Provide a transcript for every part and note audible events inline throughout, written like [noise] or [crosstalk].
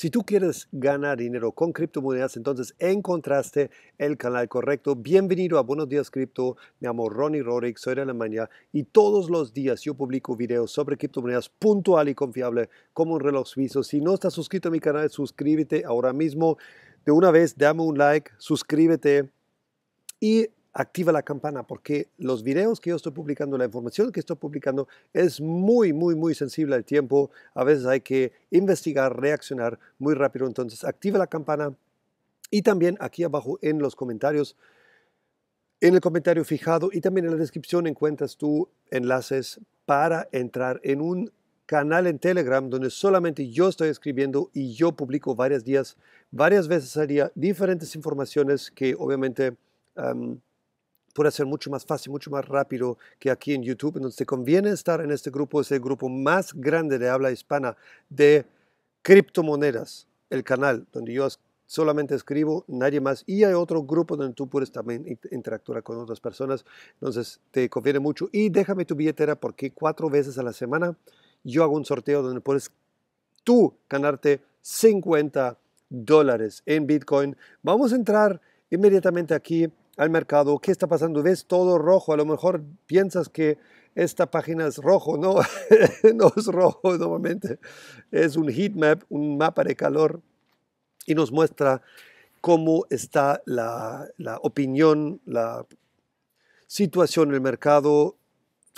Si tú quieres ganar dinero con criptomonedas, entonces encontraste el canal correcto. Bienvenido a Buenos Días Cripto. Me llamo Ronnie Rorick, soy de Alemania y todos los días yo publico videos sobre criptomonedas puntual y confiable como un reloj suizo. Si no estás suscrito a mi canal, suscríbete ahora mismo. De una vez, dame un like, suscríbete y activa la campana porque los videos que yo estoy publicando, la información que estoy publicando es muy, muy, muy sensible al tiempo. A veces hay que investigar, reaccionar muy rápido. Entonces, activa la campana y también aquí abajo en los comentarios. En el comentario fijado y también en la descripción encuentras tú enlaces para entrar en un canal en Telegram donde solamente yo estoy escribiendo y yo publico varios días, varias veces al día, diferentes informaciones que obviamente puede ser mucho más fácil, mucho más rápido que aquí en YouTube. Entonces te conviene estar en este grupo, es el grupo más grande de habla hispana de criptomonedas, el canal donde yo solamente escribo, nadie más. Y hay otro grupo donde tú puedes también interactuar con otras personas. Entonces te conviene mucho. Y déjame tu billetera porque cuatro veces a la semana yo hago un sorteo donde puedes tú ganarte 50 dólares en Bitcoin. Vamos a entrar inmediatamente aquí al mercado, ¿qué está pasando? ¿Ves todo rojo? A lo mejor piensas que esta página es rojo, no, [laughs] no es rojo normalmente, es un heat map, un mapa de calor y nos muestra cómo está la, la opinión, la situación en el mercado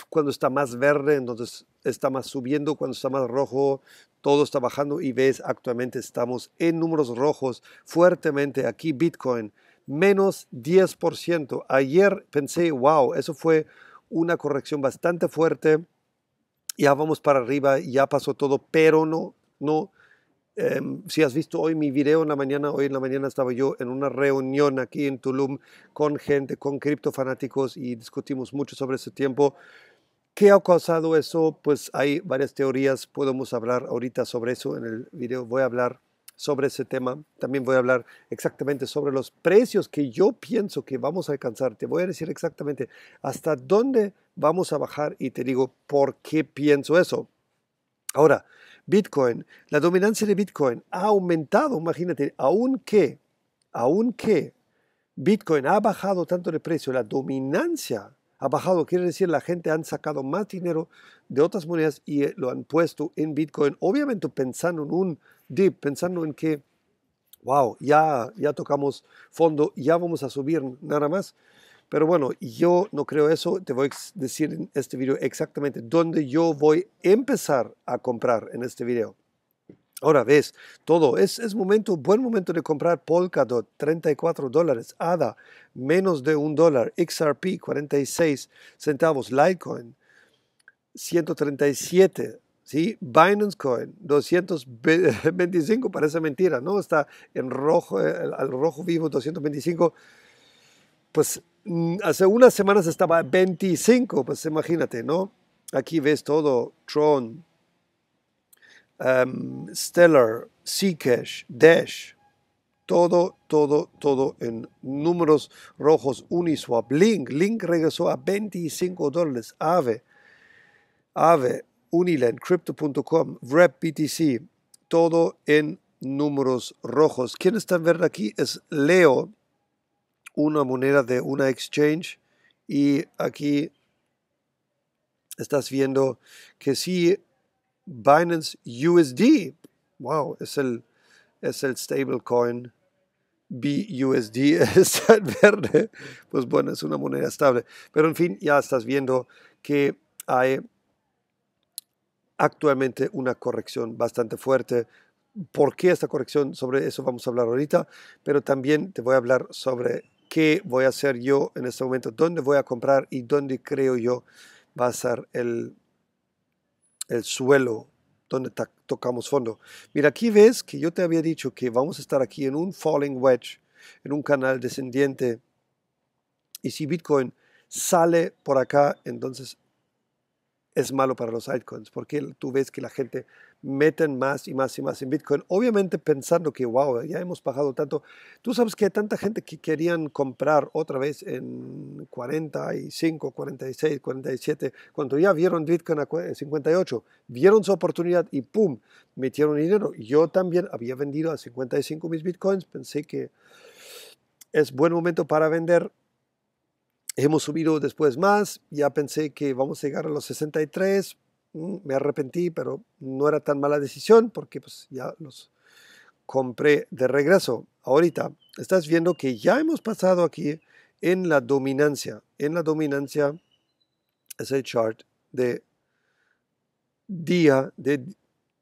cuando está más verde, entonces está más subiendo, cuando está más rojo, todo está bajando y ves actualmente estamos en números rojos fuertemente aquí Bitcoin menos 10%. Ayer pensé, wow, eso fue una corrección bastante fuerte. Ya vamos para arriba, ya pasó todo, pero no, no. Em, si has visto hoy mi video en la mañana, hoy en la mañana estaba yo en una reunión aquí en Tulum con gente, con criptofanáticos y discutimos mucho sobre ese tiempo. ¿Qué ha causado eso? Pues hay varias teorías, podemos hablar ahorita sobre eso en el video, voy a hablar sobre ese tema. También voy a hablar exactamente sobre los precios que yo pienso que vamos a alcanzar. Te voy a decir exactamente hasta dónde vamos a bajar y te digo por qué pienso eso. Ahora, Bitcoin, la dominancia de Bitcoin ha aumentado, imagínate, aunque, que Bitcoin ha bajado tanto de precio, la dominancia ha bajado, quiere decir la gente han sacado más dinero de otras monedas y eh, lo han puesto en Bitcoin, obviamente pensando en un deep, pensando en que, wow, ya, ya tocamos fondo, ya vamos a subir nada más. Pero bueno, yo no creo eso. Te voy a decir en este video exactamente dónde yo voy a empezar a comprar en este video. Ahora ves, todo es, es momento, buen momento de comprar Polkadot, 34 dólares, ADA, menos de un dólar, XRP, 46 centavos, Litecoin, 137 Binance Coin, 225, [laughs] parece mentira, ¿no? Está en rojo, eh, al rojo vivo, 225. Pues mm, hace unas semanas estaba 25, pues imagínate, ¿no? Aquí ves todo, Tron, em, Stellar, Seacash, Dash, todo, todo, todo en números rojos, Uniswap, Link, Link regresó a 25 dólares, AVE, AVE, Uniland, Crypto.com, BTC, todo en números rojos. está en verde aquí es Leo, una moneda de una exchange. Y aquí estás viendo que sí, Binance USD, wow, es el, es el stablecoin. BUSD [laughs] está en verde, pues bueno, es una moneda estable. Pero en fin, ya estás viendo que hay actualmente una corrección bastante fuerte. ¿Por qué esta corrección? Sobre eso vamos a hablar ahorita, pero también te voy a hablar sobre qué voy a hacer yo en este momento, dónde voy a comprar y dónde creo yo va a ser el, el suelo dónde tocamos fondo. Mira, aquí ves que yo te había dicho que vamos a estar aquí en un falling wedge, en un canal descendiente. Y si Bitcoin sale por acá, entonces es malo para los altcoins, porque tú ves que la gente meten más y más y más en Bitcoin, obviamente pensando que, wow, ya hemos bajado tanto. Tú sabes que hay tanta gente que querían comprar otra vez en 45, 46, 47, cuando ya vieron Bitcoin en 58, vieron su oportunidad y ¡pum! metieron dinero. Yo también había vendido a 55 mis Bitcoins, pensé que es buen momento para vender Hemos subido después más, ya pensé que vamos a llegar a los 63, mm, me arrepentí, pero no era tan mala decisión porque pues ya los compré de regreso. Ahorita estás viendo que ya hemos pasado aquí en la dominancia. En la dominancia es el chart de día, de,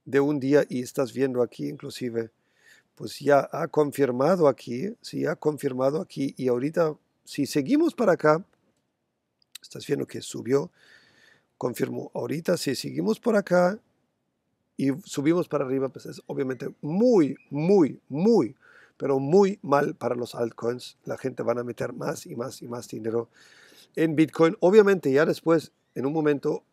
de un día y estás viendo aquí inclusive, pues ya ha confirmado aquí, sí, ha confirmado aquí y ahorita si seguimos para acá, estás viendo que subió, confirmo ahorita, si seguimos por acá y subimos para arriba, pues es obviamente muy, muy, muy, pero muy mal para los altcoins. La gente van a meter más y más y más dinero en Bitcoin. Obviamente ya después, en un momento,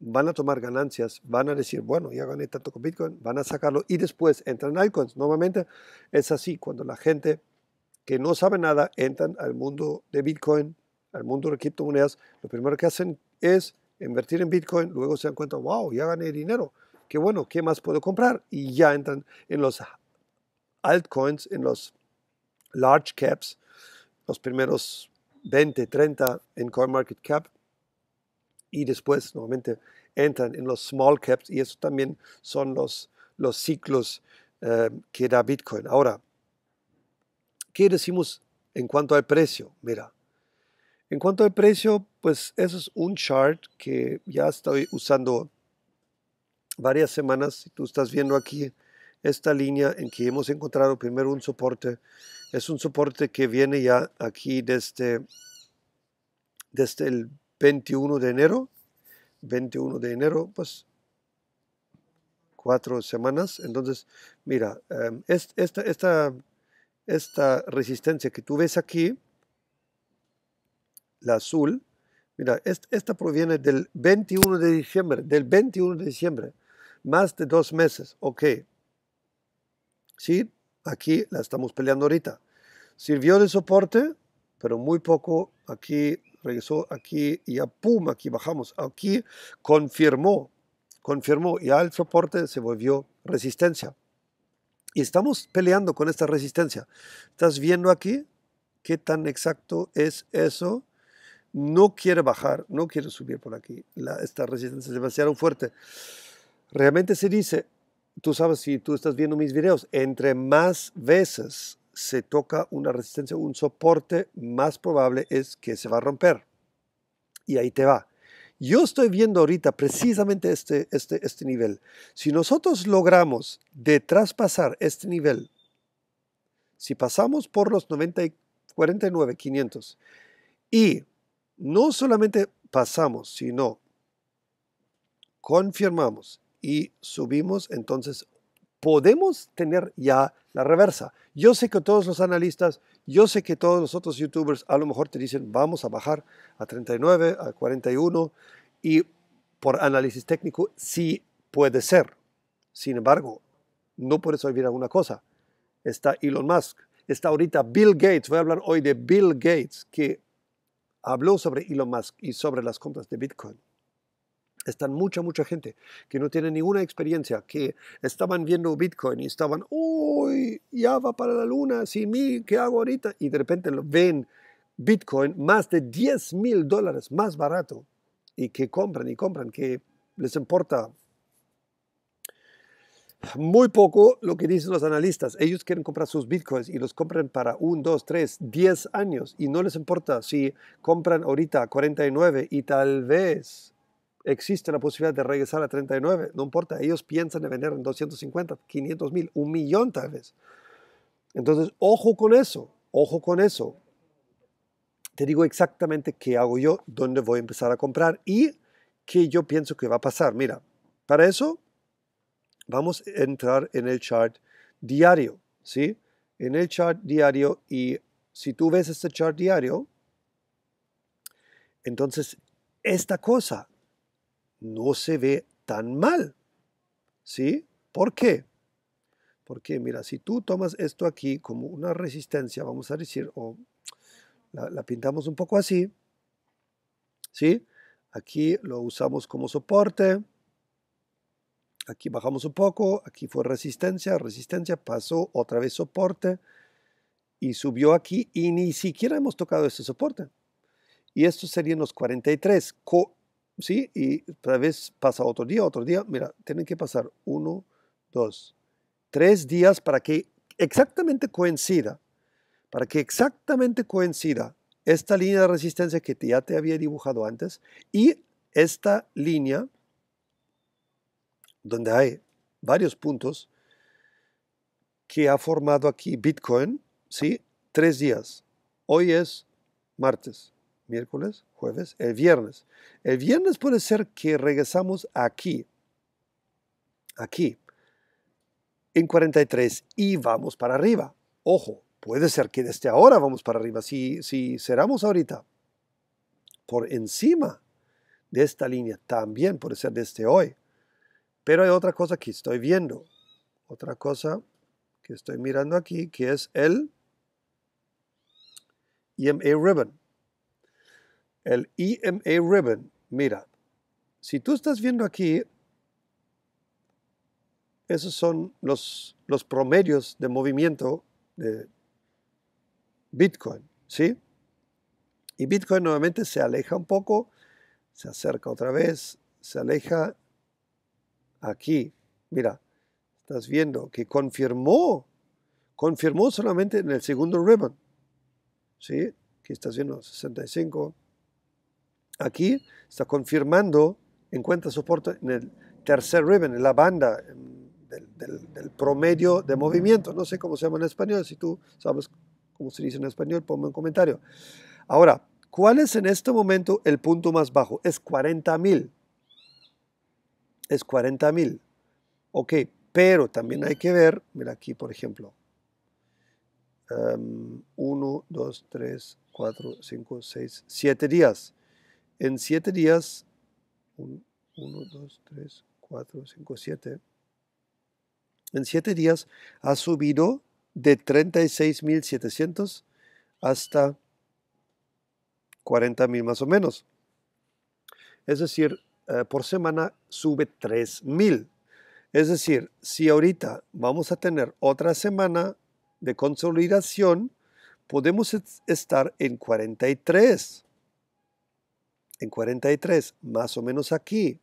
van a tomar ganancias, van a decir, bueno, ya gané tanto con Bitcoin, van a sacarlo y después entran altcoins. Normalmente es así, cuando la gente que no saben nada entran al mundo de Bitcoin, al mundo de criptomonedas, lo primero que hacen es invertir en Bitcoin, luego se dan cuenta, wow, ya gané dinero, qué bueno, ¿qué más puedo comprar? Y ya entran en los altcoins, en los large caps, los primeros 20, 30 en CoinMarketCap y después nuevamente entran en los small caps y eso también son los, los ciclos eh, que da Bitcoin. Ahora, ¿Qué decimos en cuanto al precio? Mira, en cuanto al precio, pues eso es un chart que ya estoy usando varias semanas. tú estás viendo aquí esta línea en que hemos encontrado primero un soporte, es un soporte que viene ya aquí desde, este, desde este, el 21 de enero. 21 de enero, pues cuatro semanas. Entonces, mira, em, esta, esta esta resistencia que tú ves aquí, la azul, mira, esta, proviene del 21 de diciembre, del 21 de diciembre, más de dos meses, ok. Sí, aquí la estamos peleando ahorita. Sirvió de soporte, pero muy poco, aquí regresó, aquí y a pum, aquí bajamos, aquí confirmó, confirmó y al soporte se volvió resistencia. Y estamos peleando con esta resistencia. ¿Estás viendo aquí qué tan exacto es eso? No quiere bajar, no quiere subir por aquí. esta resistencia es demasiado fuerte. Realmente se dice, tú sabes si tú estás viendo mis videos, entre más veces se toca una resistencia, un soporte, más probable es que se va a romper. Y ahí te va. Yo estoy viendo ahorita precisamente este, este, este nivel. Si nosotros logramos de traspasar este nivel, si pasamos por los 49, 500 y no solamente pasamos, sino confirmamos y subimos, entonces podemos tener ya la reversa. Yo sé que todos los analistas, yo sé que todos los otros youtubers a lo mejor te dicen, vamos a bajar a 39, a 41, y por análisis técnico sí puede ser. Sin embargo, no puedes olvidar alguna cosa. Está Elon Musk, está ahorita Bill Gates, voy a hablar hoy de Bill Gates, que habló sobre Elon Musk y sobre las compras de Bitcoin están mucha, mucha gente que no tiene ninguna experiencia, que estaban viendo Bitcoin y estaban, uy, ya va para la luna, si mí, ¿qué hago ahorita? Y de repente lo ven Bitcoin más de 10 mil dólares más barato y que compran y compran, que les importa muy poco lo que dicen los analistas. Ellos quieren comprar sus bitcoins y los compran para un dos tres diez años y no les importa si compran ahorita 49 y tal vez existe la posibilidad de regresar a 39, no importa, ellos piensan en vender en 250, 500 mil, un millón tal vez. Entonces, ojo con eso, ojo con eso. Te digo exactamente qué hago yo, dónde voy a empezar a comprar y qué yo pienso que va a pasar. Mira, para eso vamos a entrar en el chart diario, ¿sí? En el chart diario y si tú ves este chart diario, entonces esta cosa no se ve tan mal. ¿Sí? ¿Por qué? Porque mira, si tú tomas esto aquí como una resistencia, vamos a decir, o la, pintamos un poco así, ¿sí? Aquí lo usamos como soporte, aquí bajamos un poco, aquí fue resistencia, resistencia, pasó otra vez soporte y subió aquí y ni siquiera hemos tocado este soporte. Y esto serían los 43. ¿sí? Y tal vez pasa otro día, otro día. Mira, tienen que pasar uno, dos, tres días para que exactamente coincida, para que exactamente coincida esta línea de resistencia que ya te había dibujado antes y esta línea donde hay varios puntos que ha formado aquí Bitcoin, ¿sí? Tres días. Hoy es martes miércoles, jueves, el viernes. El viernes puede ser que regresamos aquí, aquí, en 43 y vamos para arriba. Ojo, puede ser que desde ahora vamos para arriba. Si, si cerramos ahorita por encima de esta línea, también puede ser desde hoy. Pero hay otra cosa que estoy viendo, otra cosa que estoy mirando aquí, que es el EMA Ribbon el EMA Ribbon. Mira, si tú estás viendo aquí, esos son los, los promedios de movimiento de Bitcoin, ¿sí? Y Bitcoin nuevamente se aleja un poco, se acerca otra vez, se aleja aquí. Mira, estás viendo que confirmó, confirmó solamente en el segundo ribbon, ¿sí? Aquí estás viendo 65, Aquí está confirmando, encuentra soporte en el tercer ribbon, en la banda del, promedio de movimiento. No sé cómo se llama en español, si tú sabes cómo se dice en español, ponme un comentario. Ahora, ¿cuál es en este momento el punto más bajo? Es 40.000. Es 40.000. Ok, pero también hay que ver, mira aquí por ejemplo, 1, 2, 3, 4, 5, 6, 7 días en siete días, 1, 2, 3, 4, 5, 7, en siete días ha subido de 36.700 hasta 40.000 más o menos. Es decir, eh, por semana sube 3.000. Es decir, si ahorita vamos a tener otra semana de consolidación, podemos estar en 43 en 43, más o menos aquí.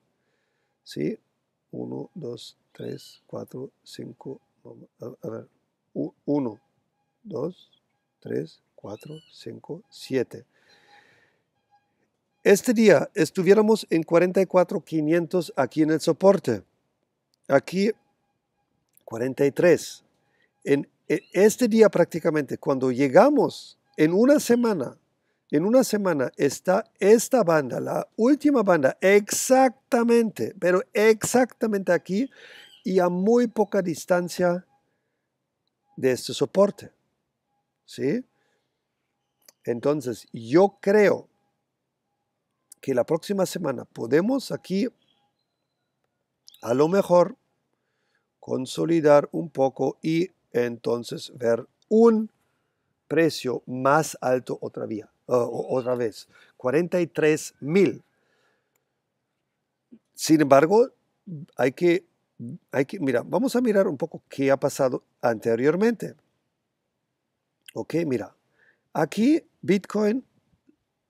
¿Sí? 1, 2, 3, 4, 5, a ver, 1, 2, 3, 4, 5, 7. Este día estuviéramos en 44,500 aquí en el soporte. Aquí 43. En e, este día prácticamente, cuando llegamos en una semana en una semana está esta banda, la última banda, exactamente, pero exactamente aquí y a muy poca distancia de este soporte. ¿Sí? Entonces, yo creo que la próxima semana podemos aquí, a lo mejor, consolidar un poco y entonces ver un precio más alto otra vía otra vez, 43 mil. Sin embargo, hay que, hay que, mira, vamos a mirar un poco qué ha pasado anteriormente. Ok, mira, aquí Bitcoin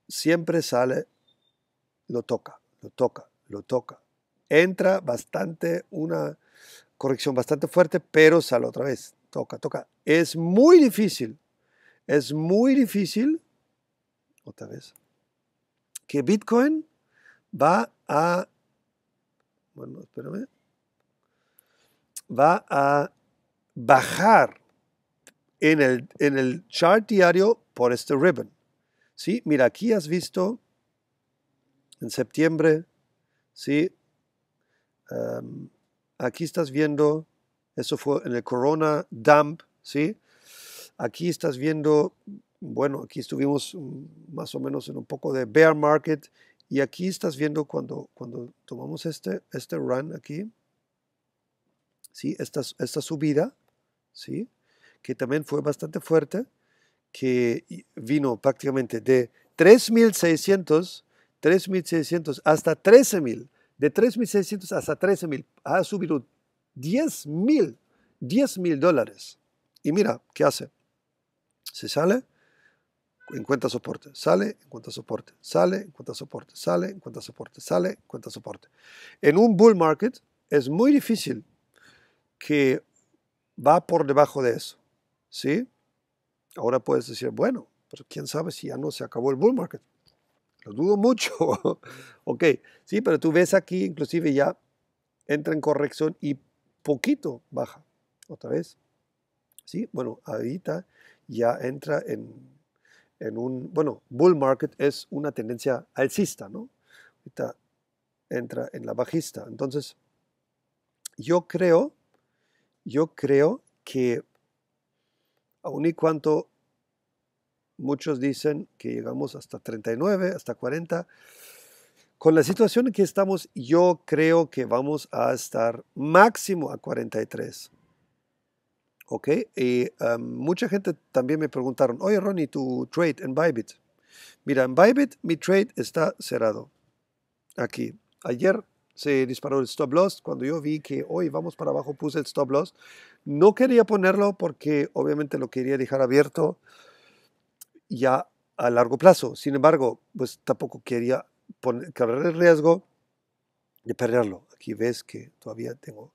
siempre sale, lo toca, lo toca, lo toca. Entra bastante, una corrección bastante fuerte, pero sale otra vez, toca, toca. Es muy difícil, es muy difícil otra vez, que Bitcoin va a, bueno, espérame, va a bajar en el, en el chart diario por este ribbon. ¿Sí? Mira, aquí has visto en septiembre, ¿sí? aquí estás viendo, eso fue en el Corona Dump, ¿sí? Aquí estás viendo bueno, aquí estuvimos mm, más o menos en un poco de bear market y aquí estás viendo cuando, cuando tomamos este, este run aquí, ¿sí? esta, esta subida, ¿sí? que también fue bastante fuerte, que vino prácticamente de 3.600, 3.600 hasta 13.000, de 3.600 hasta 13.000, ha subido 10.000, 10.000 dólares. Y mira, ¿qué hace? Se sale en cuenta soporte, sale, en cuenta soporte, sale, en cuenta soporte, sale, en cuenta soporte, sale, en cuenta soporte. En un bull market es muy difícil que va por debajo de eso, ¿sí? Ahora puedes decir, bueno, pero quién sabe si ya no se acabó el bull market. Lo dudo mucho. [laughs] ok, sí, pero tú ves aquí, inclusive ya entra en corrección y poquito baja. Otra vez. Sí, bueno, ahorita ya entra en en un, bueno, bull market es una tendencia alcista, ¿no? Ahorita entra en la bajista. Entonces, yo creo, yo creo que aun y cuanto muchos dicen que llegamos hasta 39, hasta 40, con la situación en que estamos, yo creo que vamos a estar máximo a 43. ¿ok? Y ah, mucha gente también me preguntaron, oye Ronnie, tu trade en Bybit. Mira, en Bybit mi trade está cerrado. Aquí. Ayer se disparó el stop loss. Cuando yo vi que hoy vamos para abajo, puse el stop loss. No quería ponerlo porque obviamente lo quería dejar abierto ya a largo plazo. Sin embargo, pues tampoco quería poner, correr el riesgo de perderlo. Aquí ves que todavía tengo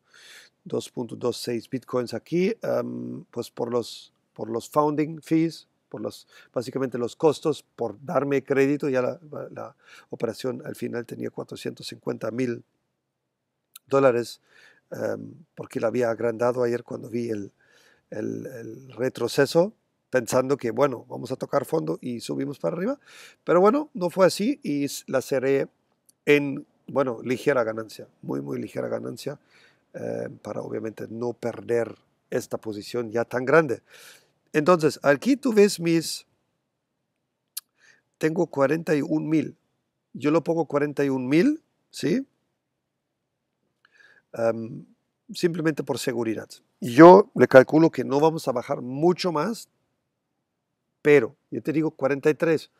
2.26 bitcoins aquí, em, pues por los, por los founding fees, por los, básicamente los costos por darme crédito, ya la, operación al final tenía 450 mil dólares, em, porque la había agrandado ayer cuando vi el, el, retroceso, pensando que, bueno, vamos a tocar fondo y subimos para arriba, pero bueno, no fue así y la cerré en, bueno, ligera ganancia, muy, muy ligera ganancia. Eh, para obviamente no perder esta posición ya tan grande. Entonces, aquí tú ves mis, tengo 41 mil, yo lo pongo 41 mil, ¿sí? Em, simplemente por seguridad. Yo le calculo que no vamos a bajar mucho más, pero yo te digo 43.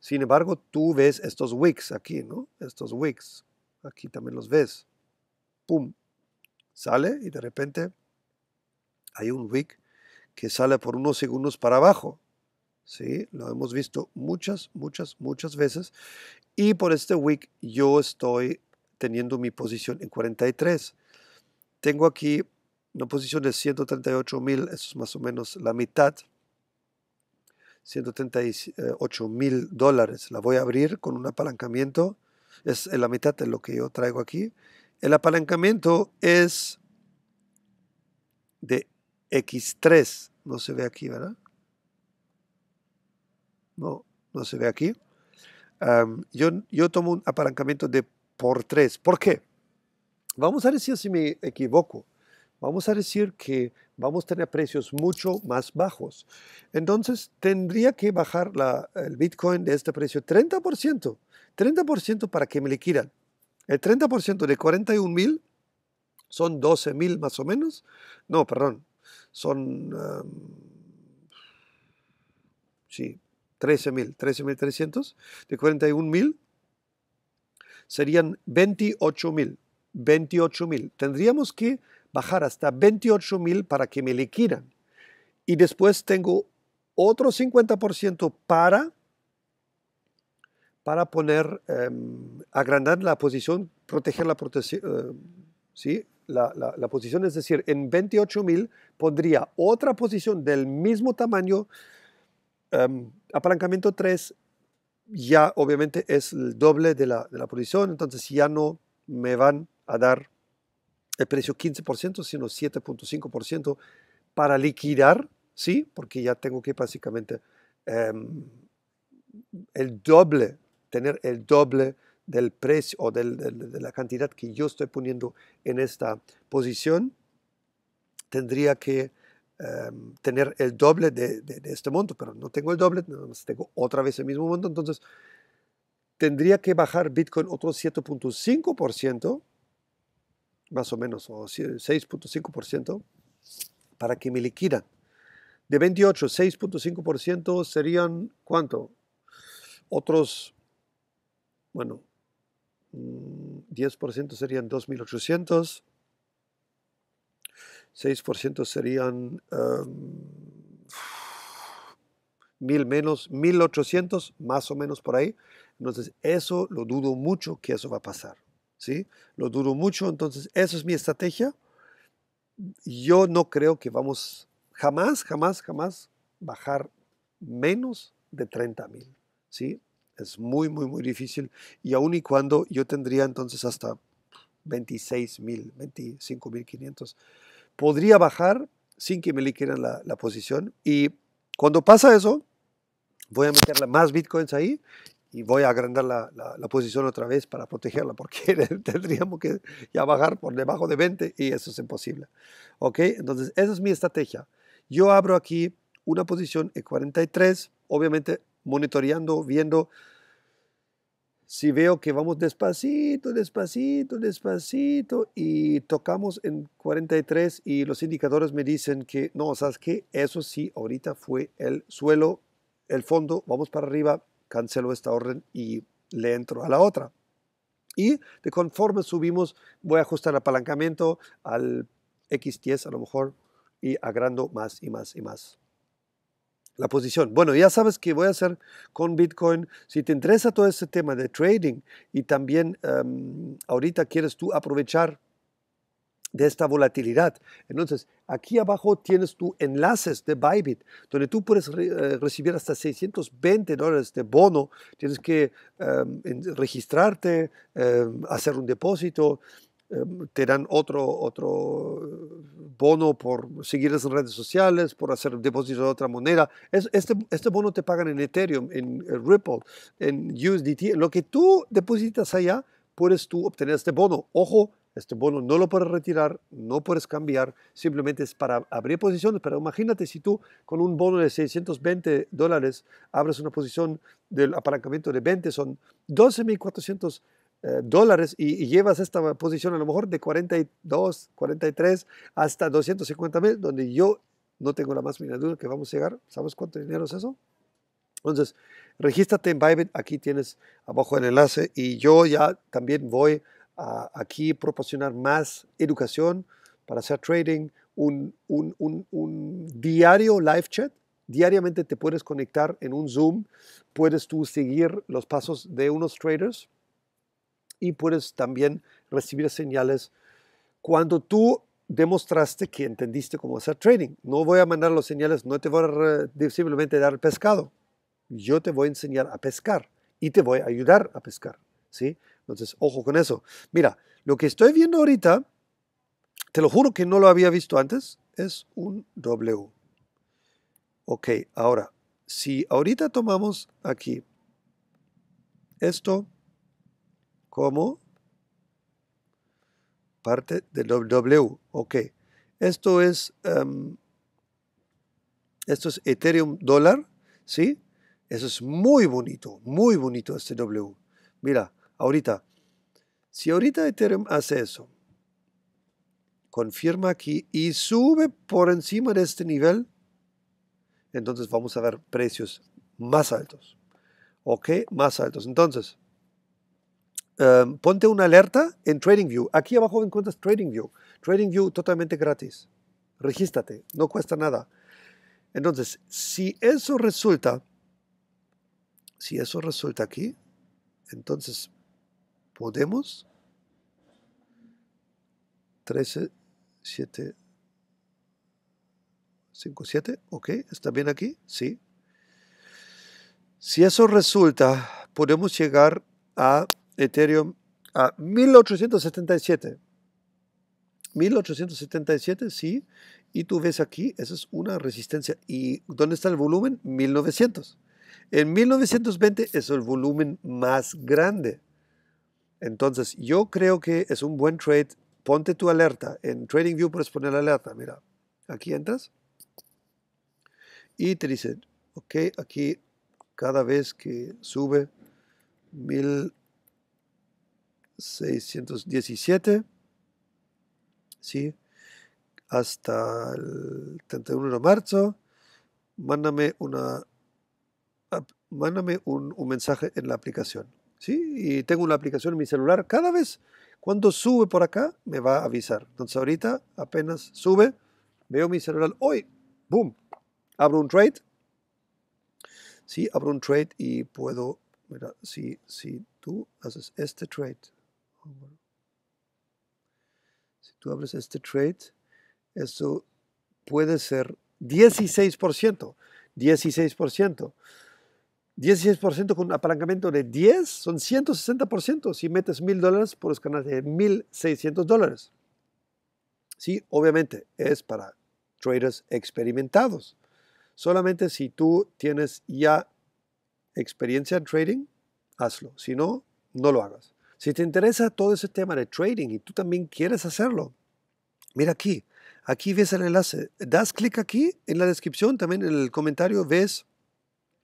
Sin embargo, tú ves estos wicks aquí, ¿no? Estos wicks. Aquí también los ves. Pum, sale y de repente hay un wick que sale por unos segundos para abajo. ¿sí? Lo hemos visto muchas, muchas, muchas veces. Y por este wick yo estoy teniendo mi posición en 43. Tengo aquí una posición de 138 mil, eso es más o menos la mitad. 138 mil dólares. La voy a abrir con un apalancamiento. Es la mitad de lo que yo traigo aquí. El apalancamiento es de X3. No se ve aquí, ¿verdad? No, no se ve aquí. yo, yo tomo un apalancamiento de por 3. ¿Por qué? Vamos a decir si me equivoco. Vamos a decir que vamos a tener precios mucho más bajos. Entonces tendría que bajar el Bitcoin de este precio 30%. 30% para que me liquidan. El 30% de 41.000 son 12.000 más o menos. No, perdón, son... sí, 13.000, 13.300. De 41.000 serían 28.000. 28.000. Tendríamos que bajar hasta 28.000 para que me liquidan. Y después tengo otro 50% para para poner, em, agrandar la posición, proteger la protección, eh, ¿sí? La, posición, es decir, en 28.000 pondría otra posición del mismo tamaño, em, apalancamiento 3 ya obviamente es el doble de la, posición, entonces ya no me van a dar el precio 15%, sino 7.5% para liquidar, ¿sí? Porque ya tengo que básicamente em, el doble tener el doble del precio o de la cantidad que yo estoy poniendo en esta posición, tendría que em, tener el doble de, este monto, pero no tengo el doble, tengo otra vez el mismo monto, entonces tendría que bajar Bitcoin otro 7.5%, más o menos, o 6.5%, para que me liquidan. De 28, 6.5% serían, ¿cuánto? Otros bueno, 10% mm, serían 2.800, 6% serían 1.000 em, menos, 1.800, más o menos por ahí. Entonces, eso lo dudo mucho que eso va a pasar. ¿sí? Lo dudo mucho, entonces, eso es mi estrategia. Yo no creo que vamos jamás, jamás, jamás bajar menos de 30.000. ¿sí? Es muy, muy, muy difícil. Y aun y cuando yo tendría entonces hasta 26.000, 25.500, podría bajar sin que me liquiden la, la posición. Y cuando pasa eso, voy a meter más bitcoins ahí y voy a agrandar la, la, posición otra vez para protegerla, porque [laughs] tendríamos que ya bajar por debajo de 20 y eso es imposible. ¿Ok? Entonces, esa es mi estrategia. Yo abro aquí una posición en 43, obviamente monitoreando, viendo. Si veo que vamos despacito, despacito, despacito y tocamos en 43 y los indicadores me dicen que no, sabes que eso sí, ahorita fue el suelo, el fondo, vamos para arriba, cancelo esta orden y le entro a la otra. Y de conforme subimos, voy a ajustar el apalancamiento al X10 a lo mejor y agrando más y más y más la posición. Bueno, ya sabes qué voy a hacer con Bitcoin. Si te interesa todo este tema de trading y también em, ahorita quieres tú aprovechar de esta volatilidad. Entonces, aquí abajo tienes tu enlaces de Bybit, donde tú puedes eh, recibir hasta 620 dólares de bono. Tienes que em, registrarte, em, hacer un depósito Em, te dan otro, otro bono por seguir en redes sociales, por hacer depósitos de otra moneda. este, este bono te pagan en Ethereum, en Ripple, en USDT. Lo que tú depositas allá, puedes tú obtener este bono. Ojo, este bono no lo puedes retirar, no puedes cambiar, simplemente es para abrir posiciones. Pero imagínate si tú con un bono de 620 dólares abres una posición del apalancamiento de 20, son 12.400 eh, dólares y, llevas esta posición a lo mejor de 42, 43 hasta 250 mil, donde yo no tengo la más mínima duda que vamos a llegar. ¿Sabes cuánto dinero es eso? Entonces, regístrate en Bybit, aquí tienes abajo el enlace y yo ya también voy a aquí proporcionar más educación para hacer trading, un, un, un, un diario live chat diariamente te puedes conectar en un Zoom, puedes tú seguir los pasos de unos traders y puedes también recibir señales cuando tú demostraste que entendiste cómo hacer trading. No voy a mandar los señales, no te voy a simplemente dar pescado. Yo te voy a enseñar a pescar y te voy a ayudar a pescar. ¿sí? Entonces, ojo con eso. Mira, lo que estoy viendo ahorita, te lo juro que no lo había visto antes, es un W. Ok, ahora, si ahorita tomamos aquí esto, como parte del W. Ok. Esto es, em, esto es Ethereum dólar, ¿sí? Eso es muy bonito, muy bonito este W. Mira, ahorita, si ahorita Ethereum hace eso, confirma aquí y sube por encima de este nivel, entonces vamos a ver precios más altos. ¿Ok? Más altos. Entonces, Em, ponte una alerta en TradingView. Aquí abajo encuentras TradingView. TradingView totalmente gratis. Regístrate, no cuesta nada. Entonces, si eso resulta, si eso resulta aquí, entonces podemos 13, 7, 5, 7, ok, ¿está bien aquí? Sí. Si eso resulta, podemos llegar a Ethereum a 1877. 1877, sí. Y tú ves aquí, esa es una resistencia. ¿Y dónde está el volumen? 1900. En 1920 es el volumen más grande. Entonces, yo creo que es un buen trade. Ponte tu alerta. En TradingView puedes poner la alerta. Mira, aquí entras. Y te dice, ok, aquí cada vez que sube 1000 617, ¿sí? hasta el 31 de marzo. Mándame, una, mándame un, mensaje en la aplicación. ¿sí? Y tengo una aplicación en mi celular. Cada vez cuando sube por acá, me va a avisar. Entonces ahorita apenas sube, veo mi celular. Hoy, ¡boom! Abro un trade. Sí, abro un trade y puedo... Mira, si tú haces este trade, si tú abres este trade, esto puede ser 16%, 16%. 16% con un apalancamiento de 10 son 160%. Si metes 1000 dólares, puedes ganar de 1600 dólares. Sí, obviamente es para traders experimentados. Solamente si tú tienes ya experiencia en trading, hazlo. Si no, no lo hagas. Si te interesa todo ese tema de trading y tú también quieres hacerlo, mira aquí, aquí ves el enlace. Das clic aquí en la descripción, también en el comentario ves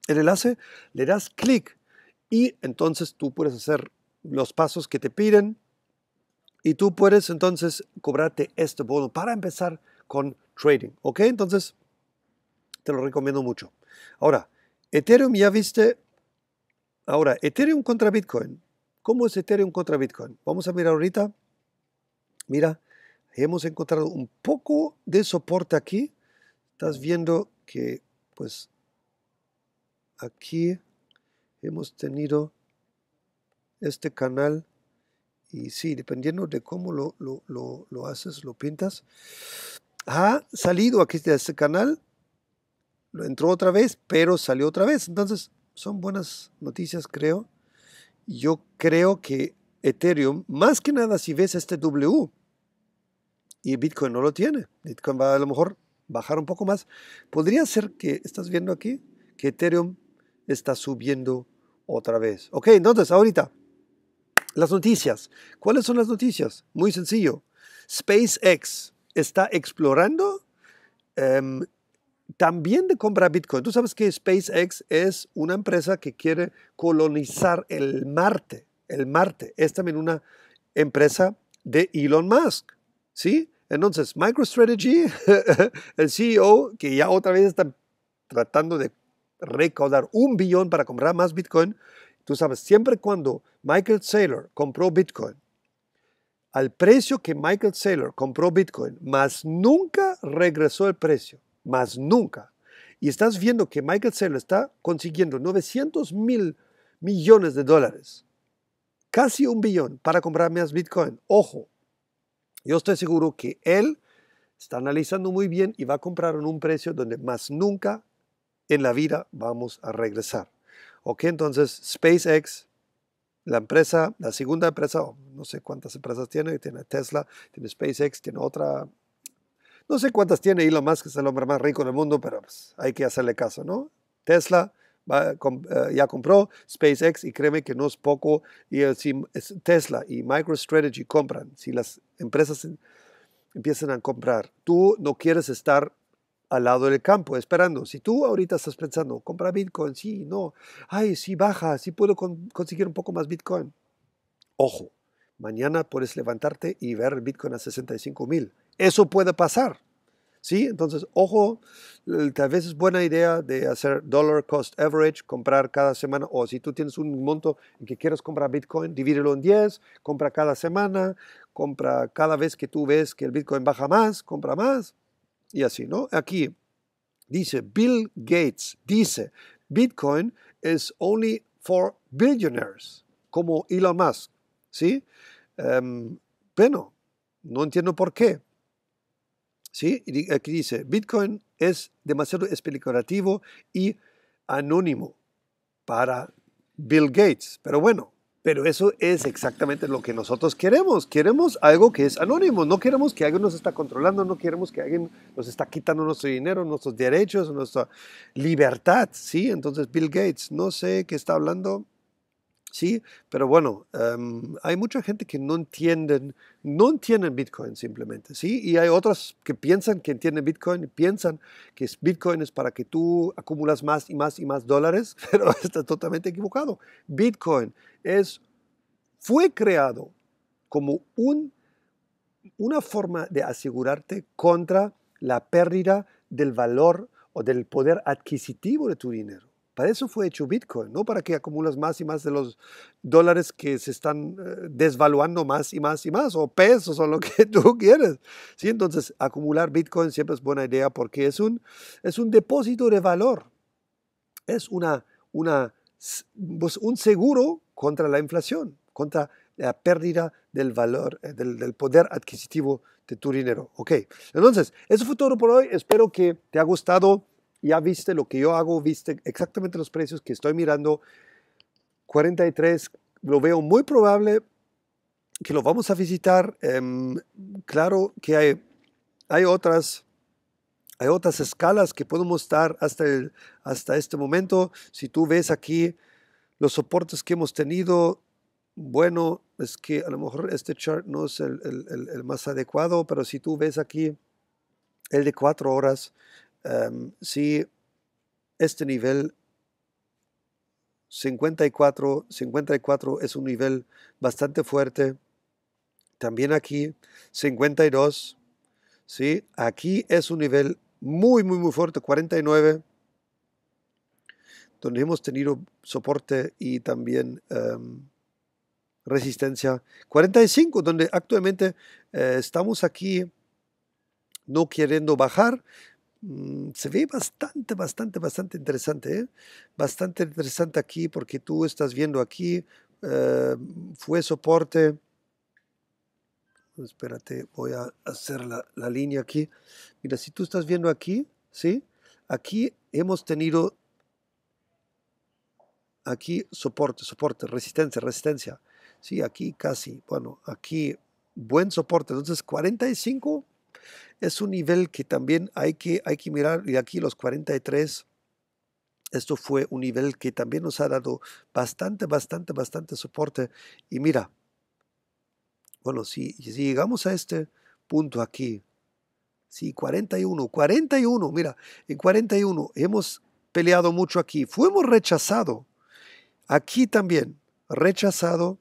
el enlace, le das clic y entonces tú puedes hacer los pasos que te piden y tú puedes entonces cobrarte este bono para empezar con trading. ¿Ok? Entonces, te lo recomiendo mucho. Ahora, Ethereum ya viste. Ahora, Ethereum contra Bitcoin. ¿Cómo es Ethereum contra Bitcoin? Vamos a mirar ahorita. Mira, hemos encontrado un poco de soporte aquí. Estás viendo que, pues, aquí hemos tenido este canal y sí, dependiendo de cómo lo, lo, lo, lo, haces, lo pintas, ha salido aquí de este canal, lo entró otra vez, pero salió otra vez. Entonces, son buenas noticias, creo yo creo que Ethereum, más que nada si ves este W, y Bitcoin no lo tiene, Bitcoin va a lo mejor bajar un poco más, podría ser que, estás viendo aquí, que Ethereum está subiendo otra vez. Ok, entonces ahorita, las noticias. ¿Cuáles son las noticias? Muy sencillo. SpaceX está explorando em, también de comprar Bitcoin. Tú sabes que SpaceX es una empresa que quiere colonizar el Marte. El Marte es también una empresa de Elon Musk. ¿Sí? Entonces, MicroStrategy, [laughs] el CEO, que ya otra vez está tratando de recaudar un billón para comprar más Bitcoin, tú sabes, siempre cuando Michael Saylor compró Bitcoin, al precio que Michael Saylor compró Bitcoin, más nunca regresó el precio más nunca. Y estás viendo que Michael Saylor está consiguiendo 900 mil millones de dólares, casi un billón, para comprar más Bitcoin. Ojo, yo estoy seguro que él está analizando muy bien y va a comprar en un precio donde más nunca en la vida vamos a regresar. Ok, entonces SpaceX, la empresa, la segunda empresa, no sé cuántas empresas tiene, tiene Tesla, tiene SpaceX, tiene otra no sé cuántas tiene Elon Musk, que es el hombre más rico del mundo, pero pues, hay que hacerle caso, ¿no? Tesla eh, ya compró SpaceX y créeme que no es poco. Y si Tesla y MicroStrategy compran, si las empresas empiezan a comprar, tú no quieres estar al lado del campo, esperando. Si tú ahorita estás pensando, compra Bitcoin, sí, no, ay, sí baja, sí puedo conseguir un poco más Bitcoin. Ojo, mañana puedes levantarte y ver Bitcoin a 65 mil. Eso puede pasar. ¿sí? Entonces, ojo, tal vez es buena idea de hacer dollar cost average, comprar cada semana, o si tú tienes un monto en que quieres comprar Bitcoin, divídelo en 10, compra cada semana, compra cada vez que tú ves que el Bitcoin baja más, compra más, y así, ¿no? Aquí dice, Bill Gates dice, Bitcoin is only for billionaires, como Elon Musk, ¿sí? pero em, bueno, no entiendo por qué ¿sí? aquí dice, Bitcoin es demasiado especulativo y anónimo para Bill Gates. Pero bueno, pero eso es exactamente lo que nosotros queremos. Queremos algo que es anónimo. No queremos que alguien nos está controlando, no queremos que alguien nos está quitando nuestro dinero, nuestros derechos, nuestra libertad. ¿sí? Entonces Bill Gates, no sé qué está hablando, Sí, pero bueno, em, hay mucha gente que no entienden, no entienden Bitcoin simplemente, ¿sí? Y hay otras que piensan que entienden Bitcoin, piensan que Bitcoin es para que tú acumulas más y más y más dólares, [laughs] pero está totalmente equivocado. Bitcoin es, fue creado como un, una forma de asegurarte contra la pérdida del valor o del poder adquisitivo de tu dinero. Para eso fue hecho Bitcoin, no para que acumulas más y más de los dólares que se están eh, desvaluando más y más y más, o pesos o lo que [laughs] tú quieres. ¿Sí? Entonces, acumular Bitcoin siempre es buena idea porque es un, es un depósito de valor. Es una, una, pues un seguro contra la inflación, contra la pérdida del valor, eh, del, del poder adquisitivo de tu dinero. Ok, entonces, eso fue todo por hoy. Espero que te haya gustado ya viste lo que yo hago, viste exactamente los precios que estoy mirando. 43, lo veo muy probable que lo vamos a visitar. Em, claro que hay, hay, otras, escalas que podemos mostrar hasta, este momento. Si tú ves aquí los soportes que hemos tenido, bueno, es que a lo mejor este chart no es el, más adecuado, pero si tú ves aquí el de cuatro horas, Em, sí, este nivel 54, 54 es un nivel bastante fuerte, también aquí 52, ¿sí? aquí es un nivel muy, muy, muy fuerte, 49, donde hemos tenido soporte y también em, resistencia. 45, donde actualmente eh, estamos aquí no queriendo bajar, Mm, se ve bastante, bastante, bastante interesante. ¿eh? Bastante interesante aquí porque tú estás viendo aquí, eh, fue soporte. Espérate, voy a hacer la, la, línea aquí. Mira, si tú estás viendo aquí, ¿sí? Aquí hemos tenido, aquí soporte, soporte, resistencia, resistencia. Sí, aquí casi, bueno, aquí buen soporte. Entonces, 45 es un nivel que también hay que, hay que mirar, y aquí los 43, esto fue un nivel que también nos ha dado bastante, bastante, bastante soporte. Y mira, bueno, si, si llegamos a este punto aquí, sí, 41, 41, mira, en 41 hemos peleado mucho aquí, fuimos rechazados, aquí también, rechazado,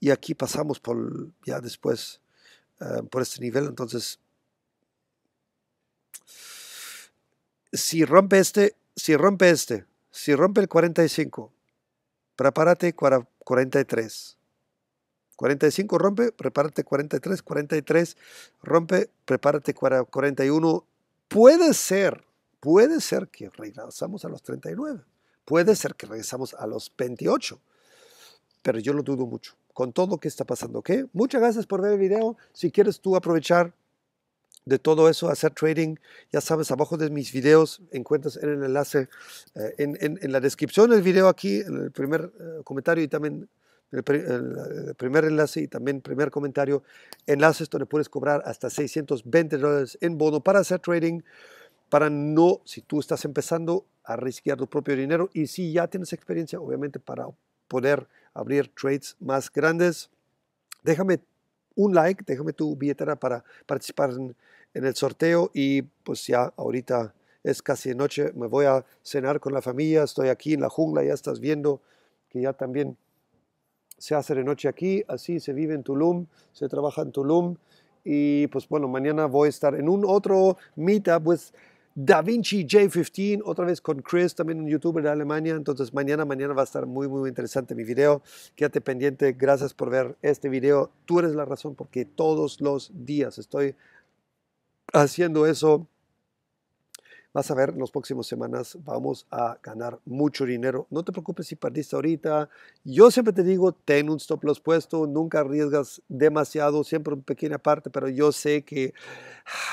y aquí pasamos por, ya después, Ah, por este nivel. Entonces, si rompe este, si rompe este, si rompe el 45, prepárate para 43. 45 rompe, prepárate 43, 43 rompe, prepárate para 41. Puede ser, puede ser que regresamos a los 39, puede ser que regresamos a los 28, pero yo lo dudo mucho con todo lo que está pasando. ¿ok? Muchas gracias por ver el video. Si quieres tú aprovechar de todo eso, hacer trading, ya sabes, abajo de mis videos encuentras en el enlace eh, en, la descripción del video aquí, en el primer eh, comentario y también el, primer enlace y también primer comentario, enlaces donde puedes cobrar hasta 620 dólares en bono para hacer trading, para no, si tú estás empezando a arriesgar tu propio dinero y si ya tienes experiencia, obviamente para poder abrir trades más grandes. Déjame un like, déjame tu billetera para participar en, el sorteo y pues ya ahorita es casi de noche, me voy a cenar con la familia, estoy aquí en la jungla, ya estás viendo que ya también se hace de noche aquí, así se vive en Tulum, se trabaja en Tulum y pues bueno, mañana voy a estar en un otro meetup pues, Da Vinci J15, otra vez con Chris, también un youtuber de Alemania. Entonces mañana, mañana va a estar muy, muy interesante mi video. Quédate pendiente. Gracias por ver este video. Tú eres la razón porque todos los días estoy haciendo eso Vas a ver, en las próximas semanas vamos a ganar mucho dinero. No te preocupes si perdiste ahorita. Yo siempre te digo, ten un stop loss puesto, nunca arriesgas demasiado, siempre una pequeña parte, pero yo sé que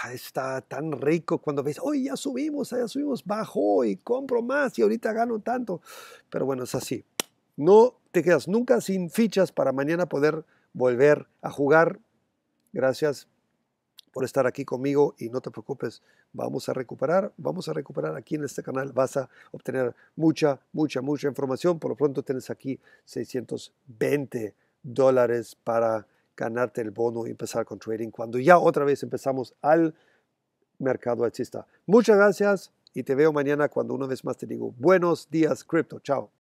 ah, está tan rico cuando ves, hoy ya subimos, ya subimos, bajó y compro más y ahorita gano tanto. Pero bueno, es así. No te quedas nunca sin fichas para mañana poder volver a jugar. Gracias por estar aquí conmigo y no te preocupes, vamos a recuperar, vamos a recuperar aquí en este canal, vas a obtener mucha, mucha, mucha información. Por lo pronto tienes aquí 620 dólares para ganarte el bono y empezar con trading cuando ya otra vez empezamos al mercado alcista. Muchas gracias y te veo mañana cuando una vez más te digo buenos días cripto. Chao.